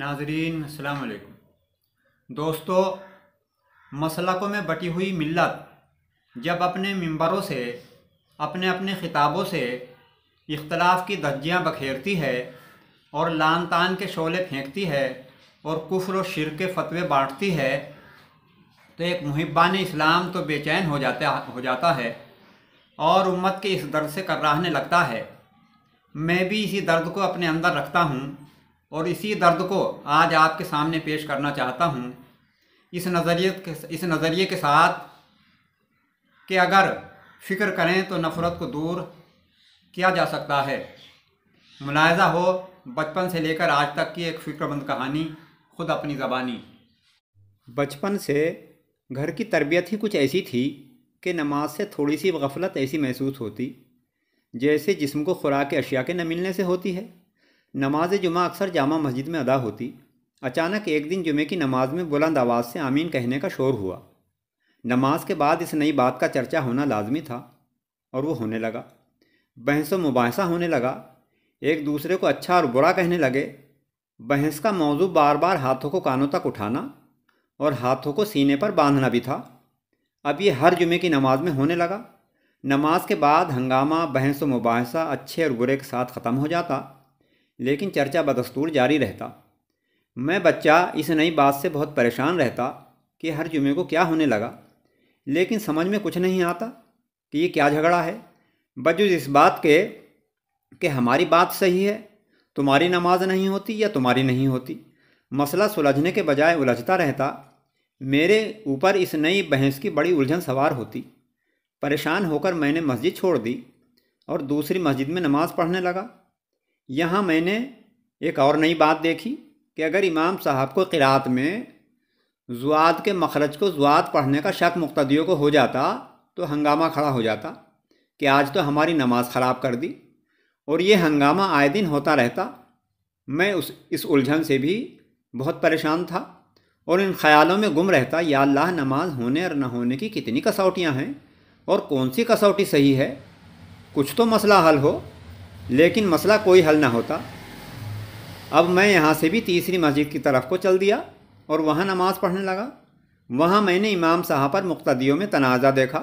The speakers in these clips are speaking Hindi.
नाजरीन अलैक्म दोस्तों मसलकों में बटी हुई मिलत जब अपने मंबरों से अपने अपने ख़िताबों से इख्तलाफ की धज्जियाँ बखेरती है और लान तान के शोले फेंकती है और कुफ्र और शिर के फतवे बाँटती है तो एक मुहिबान इस्लाम तो बेचैन हो जाता हो जाता है और उम्मत के इस दर्द से कराहने लगता है मैं भी इसी दर्द को अपने अंदर रखता हूँ और इसी दर्द को आज आपके सामने पेश करना चाहता हूँ इस नज़रिए इस नज़रिए के साथ कि अगर फ़िक्र करें तो नफ़रत को दूर किया जा सकता है मुलायजा हो बचपन से लेकर आज तक की एक फ़िक्रमंद कहानी खुद अपनी ज़बानी बचपन से घर की तरबियत ही कुछ ऐसी थी कि नमाज से थोड़ी सी गफलत ऐसी महसूस होती जैसे जिस्म को खुराक अशिया के न मिलने से होती है नमाज जुमा अक्सर जामा मस्जिद में अदा होती अचानक एक दिन जुमे की नमाज में बुलंद आवाज़ से आमीन कहने का शोर हुआ नमाज के बाद इस नई बात का चर्चा होना लाजमी था और वो होने लगा बहस मुबासा होने लगा एक दूसरे को अच्छा और बुरा कहने लगे बहस का मौजू बार बार हाथों को कानों तक उठाना और हाथों को सीने पर बांधना भी था अब ये हर जुमे की नमाज में होने लगा नमाज के बाद हंगामा बहस मुबासा अच्छे और बुरे के साथ ख़त्म हो जाता लेकिन चर्चा बदस्तूर जारी रहता मैं बच्चा इस नई बात से बहुत परेशान रहता कि हर जुमे को क्या होने लगा लेकिन समझ में कुछ नहीं आता कि ये क्या झगड़ा है बजुज इस बात के कि हमारी बात सही है तुम्हारी नमाज नहीं होती या तुम्हारी नहीं होती मसला सुलझने के बजाय उलझता रहता मेरे ऊपर इस नई बहस की बड़ी उलझन सवार होती परेशान होकर मैंने मस्जिद छोड़ दी और दूसरी मस्जिद में नमाज़ पढ़ने लगा यहाँ मैंने एक और नई बात देखी कि अगर इमाम साहब को किरात में ज़ुआत के मखरज को जुआत पढ़ने का शक मुख्तियों को हो जाता तो हंगामा खड़ा हो जाता कि आज तो हमारी नमाज ख़राब कर दी और ये हंगामा आए दिन होता रहता मैं उस इस उलझन से भी बहुत परेशान था और इन ख्यालों में गुम रहता या अल्लाह नमाज होने और न होने की कितनी कसौटियाँ हैं और कौन सी कसौटी सही है कुछ तो मसला हल हो लेकिन मसला कोई हल ना होता अब मैं यहाँ से भी तीसरी मस्जिद की तरफ को चल दिया और वहाँ नमाज़ पढ़ने लगा वहाँ मैंने इमाम साहब पर मुख्तियों में तनाज़ा देखा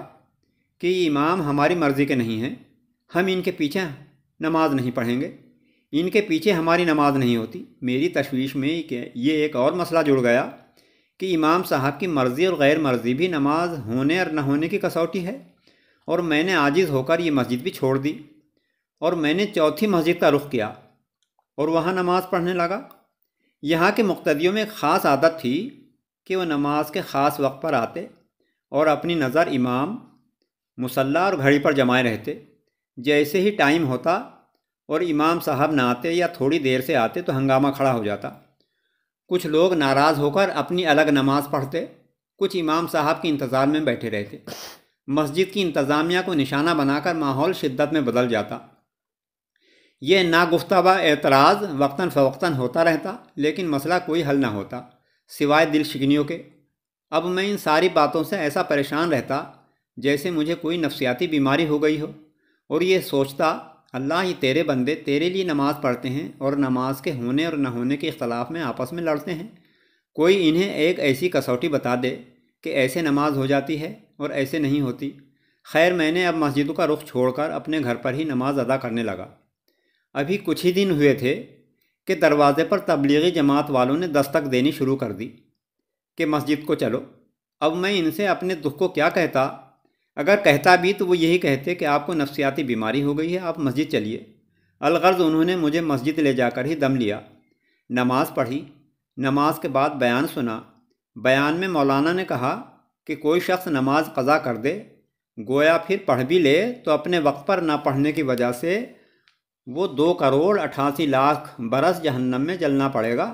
कि इमाम हमारी मर्ज़ी के नहीं हैं हम इनके पीछे नमाज नहीं पढ़ेंगे इनके पीछे हमारी नमाज नहीं होती मेरी तशवीश में ये एक और मसला जुड़ गया कि इमाम साहब की मर्ज़ी और गैर मर्ज़ी भी नमाज होने और न होने की कसौटी है और मैंने आजिज़ होकर ये मस्जिद भी छोड़ दी और मैंने चौथी मस्जिद का रुख किया और वहाँ नमाज पढ़ने लगा यहाँ के मकतदियों में एक ख़ास आदत थी कि वह नमाज के ख़ास वक्त पर आते और अपनी नज़र इमाम मुसल्ला और घड़ी पर जमाए रहते जैसे ही टाइम होता और इमाम साहब ना आते या थोड़ी देर से आते तो हंगामा खड़ा हो जाता कुछ लोग नाराज़ होकर अपनी अलग नमाज पढ़ते कुछ इमाम साहब के इंतज़ार में बैठे रहते मस्जिद की इंतज़ामिया को निशाना बनाकर माहौल शिद्दत में बदल जाता ये नागुफ्ता व एतराज़ वक्ता फ़वक्ता होता रहता लेकिन मसला कोई हल ना होता सिवाय दिल शिकनियों के अब मैं इन सारी बातों से ऐसा परेशान रहता जैसे मुझे कोई नफसियाती बीमारी हो गई हो और ये सोचता अल्लाह ये तेरे बंदे तेरे लिए नमाज़ पढ़ते हैं और नमाज के होने और न होने के अख्तलाफ में आपस में लड़ते हैं कोई इन्हें एक ऐसी कसौटी बता दे कि ऐसे नमाज हो जाती है और ऐसे नहीं होती खैर मैंने अब मस्जिदों का रुख छोड़कर अपने घर पर ही नमाज़ अदा करने लगा अभी कुछ ही दिन हुए थे कि दरवाज़े पर तबलीगी जमात वालों ने दस्तक देनी शुरू कर दी कि मस्जिद को चलो अब मैं इनसे अपने दुख को क्या कहता अगर कहता भी तो वो यही कहते कि आपको नफसियाती बीमारी हो गई है आप मस्जिद चलिए अलगर्ज उन्होंने मुझे मस्जिद ले जाकर ही दम लिया नमाज़ पढ़ी नमाज के बाद बयान सुना बयान में मौलाना ने कहा कि कोई शख्स नमाज कज़ा कर दे गोया फिर पढ़ भी ले तो अपने वक्त पर ना पढ़ने की वजह से वो दो करोड़ अठासी लाख बरस जहन्नम में जलना पड़ेगा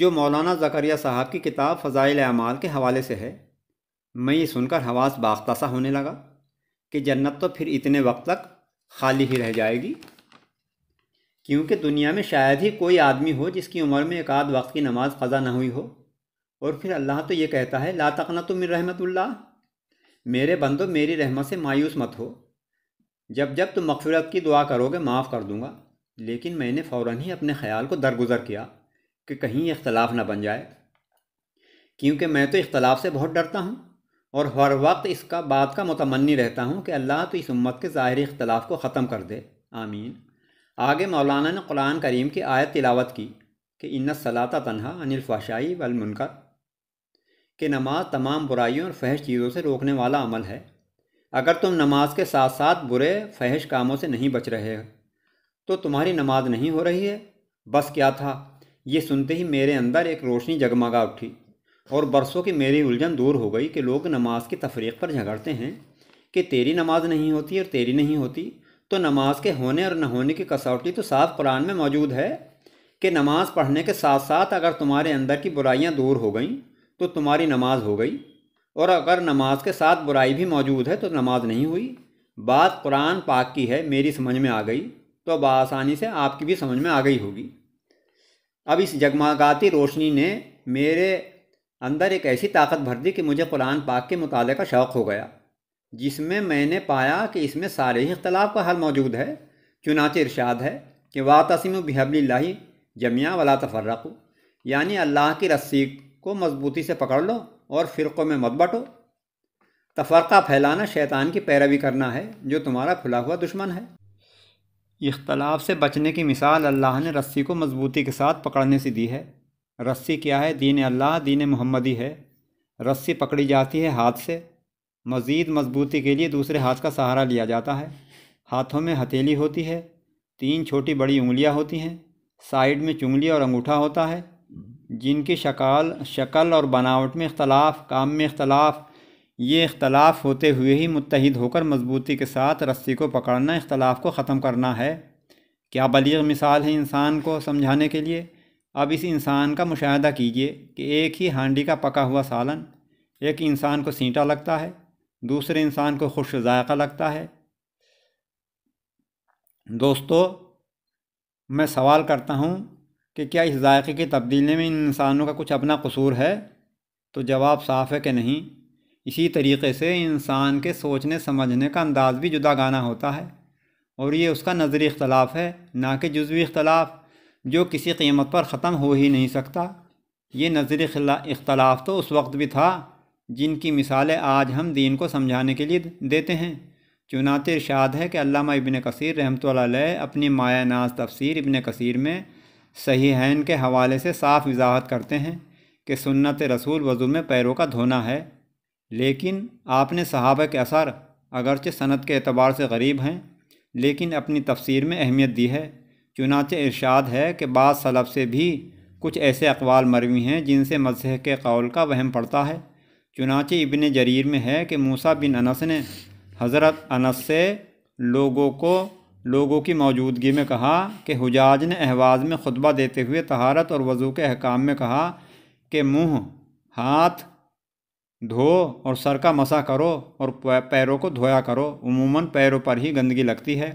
जो मौलाना जकरिया साहब की किताब फ़ज़ाइल अमाल के हवाले से है मैं ये सुनकर हवास बाख्तासा होने लगा कि जन्नत तो फिर इतने वक्त तक खाली ही रह जाएगी क्योंकि दुनिया में शायद ही कोई आदमी हो जिसकी उम्र में एक आध वक्त की नमाज़ क़ज़ा न हुई हो और फिर अल्लाह तो ये कहता है ला तकना तो तुम रहमतुल्ला मेरे बंदो मेरी रहमत से मायूस मत हो जब जब तुम मकफूरत की दुआ करोगे माफ़ कर दूंगा लेकिन मैंने फ़ौर ही अपने ख्याल को दरगुजर किया कि कहीं इख्तलाफ ना बन जाए क्योंकि मैं तो इख्तलाफ से बहुत डरता हूँ और हर वक्त इसका बात का मतमनी रहता हूँ कि अल्लाह तो इस उम्मत के ज़ाहिर इख्तलाफ को ख़त्म कर दे आमीन आगे मौलाना ने कुरान करीम की आयत तिलावत की कि इन सलाता तनहा अनिलफाशाई वलमुनकर कि नमाज तमाम बुराइयों और फहश चीज़ों से रोकने वाला अमल है अगर तुम नमाज के साथ साथ बुरे फहश कामों से नहीं बच रहे तो तुम्हारी नमाज नहीं हो रही है बस क्या था ये सुनते ही मेरे अंदर एक रोशनी जगमगा उठी और बरसों की मेरी उलझन दूर हो गई कि लोग नमाज की तफरीक पर झगड़ते हैं कि तेरी नमाज नहीं होती और तेरी नहीं होती तो नमाज के होने और न होने की कसौटी तो साफ कुरान में मौजूद है कि नमाज पढ़ने के साथ साथ अगर तुम्हारे अंदर की बुराइयाँ दूर हो गई तो तुम्हारी नमाज हो गई और अगर नमाज के साथ बुराई भी मौजूद है तो नमाज नहीं हुई बात कुरान पाक की है मेरी समझ में आ गई तो अब आसानी से आपकी भी समझ में आ गई होगी अब इस जगमगाती रोशनी ने मेरे अंदर एक ऐसी ताकत भर दी कि मुझे कुरान पाक के मुताले का शौक़ हो गया जिसमें मैंने पाया कि इसमें सारे ही इख्तलाफ का हल मौजूद है चुनाच इरशाद है कि वा तसीम लाही जमिया वला तफर्रक यानी अल्लाह की रस्सी को मजबूती से पकड़ लो और फ़िरक़ों में मत बटो तफरक़ा फैलाना शैतान की पैरवी करना है जो तुम्हारा खुला हुआ दुश्मन है इख्तलाफ से बचने की मिसाल अल्लाह ने रस्सी को मजबूती के साथ पकड़ने से दी है रस्सी क्या है दीन अल्लाह दीन मोहम्मदी है रस्सी पकड़ी जाती है हाथ से मज़ीद मजबूती के लिए दूसरे हाथ का सहारा लिया जाता है हाथों में हथेली होती है तीन छोटी बड़ी उंगलियां होती हैं साइड में चुंगली और अंगूठा होता है जिनकी शकाल शक्ल और बनावट में इख्तलाफ काम में इख्तलाफ ये इख्तलाफ होते हुए ही मुतहद होकर मजबूती के साथ रस्सी को पकड़ना इख्तलाफ को ख़त्म करना है क्या बलीग मिसाल है इंसान को समझाने के लिए अब इस इंसान का मुशाह कीजिए कि एक ही हांडी का पका हुआ सालन एक इंसान को सीटा लगता है दूसरे इंसान को खुश जायका लगता है दोस्तों मैं सवाल करता हूँ कि क्या इस जायके की तब्दीली में इन इंसानों का कुछ अपना कसूर है तो जवाब साफ है कि नहीं इसी तरीके से इंसान के सोचने समझने का अंदाज़ भी जुदा गाना होता है और ये उसका नज़री इख्तलाफ है ना कि जज्वी इख्तलाफ जो किसी कीमत पर ख़त्म हो ही नहीं सकता ये नज़री इख्तलाफ तो उस वक्त भी था जिनकी मिसालें आज हम दीन को समझाने के लिए देते हैं चुनाते इर्शाद है कि अल्लामा इबन कसीर रहमत अपनी माया नाज तफसीर इबन कसीर में सही हैन के हवाले से साफ वजाहत करते हैं कि सुन्नत रसूल वज़ू में पैरों का धोना है लेकिन आपने सहाब के असर अगरचे सनत के अतबार से गरीब हैं लेकिन अपनी तफसीर में अहमियत दी है चुनाचे इरशाद है कि बाद सलब से भी कुछ ऐसे अकवाल मरवी हैं जिनसे मजह के कौल का वहम पड़ता है चुनाचे इबन जरीर में है कि मूसा बिन अनस ने हज़रत अनस से लोगों को लोगों की मौजूदगी में कहा कि हुजाज ने अहवाज में खुतबा देते हुए तहारत और वज़ू के अहकाम में कहा कि मुंह, हाथ धो और सर का मसा करो और पैरों को धोया करो उमूमन पैरों पर ही गंदगी लगती है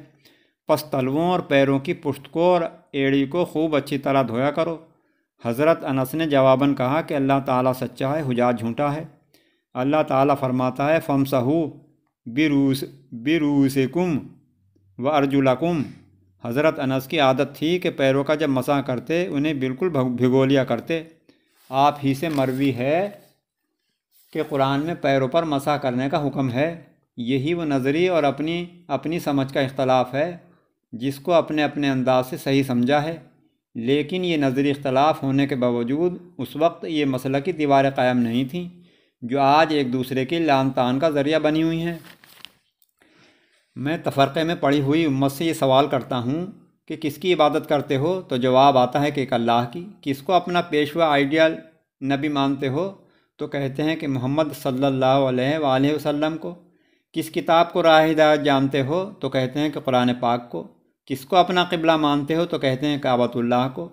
पस तलवों और पैरों की पुश्त को और एड़ी को खूब अच्छी तरह धोया करो हज़रत अनस ने जवाबन कहा कि अल्लाह ताला सच्चा है हुजाज झूठा है अल्लाह ताला फरमाता है फमसहू बिरूस बिरूसकुम व अर्जुलकुम हज़रत अनस की आदत थी कि पैरों का जब मसा करते उन्हें बिल्कुल भिगो लिया करते आप ही से मरवी है कि कुरान में पैरों पर मसा करने का हुक्म है यही वो नज़री और अपनी अपनी समझ का इख्तलाफ है जिसको अपने अपने अंदाज से सही समझा है लेकिन ये नज़री इख्तलाफ होने के बावजूद उस वक्त ये मसला की दीवारें कायम नहीं थीं जो आज एक दूसरे की लान तान का ज़रिया बनी हुई हैं मैं तफरक़े में पड़ी हुई उम्मत से ये सवाल करता हूँ कि किसकी इबादत करते हो तो जवाब आता है कि एक अल्लाह की किसको अपना पेशवा आइडियल नबी मानते हो तो कहते हैं कि मोहम्मद सल्लल्लाहु अलैहि वसल्लम को किस किताब को राह हिदायत जानते हो तो कहते हैं कि कुरान पाक को किसको अपना किबला मानते हो तो कहते हैं काबतुल्लाह को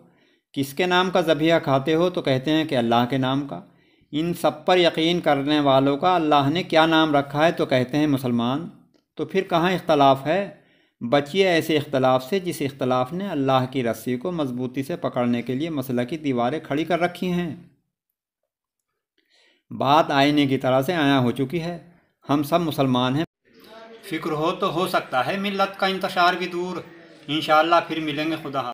किसके नाम का जबिया खाते हो तो कहते हैं कि अल्लाह के नाम का इन सब पर यकीन करने वालों का अल्लाह ने क्या नाम रखा है तो कहते हैं मुसलमान तो फिर कहाँ इख्तलाफ है बचिए ऐसे इख्तलाफ से जिस इख्तलाफ ने अल्लाह की रस्सी को मजबूती से पकड़ने के लिए मसल की दीवारें खड़ी कर रखी हैं बात आईने की तरह से आया हो चुकी है हम सब मुसलमान हैं फिक्र हो तो हो सकता है मिलत का इंतशार भी दूर इन फिर मिलेंगे खुदा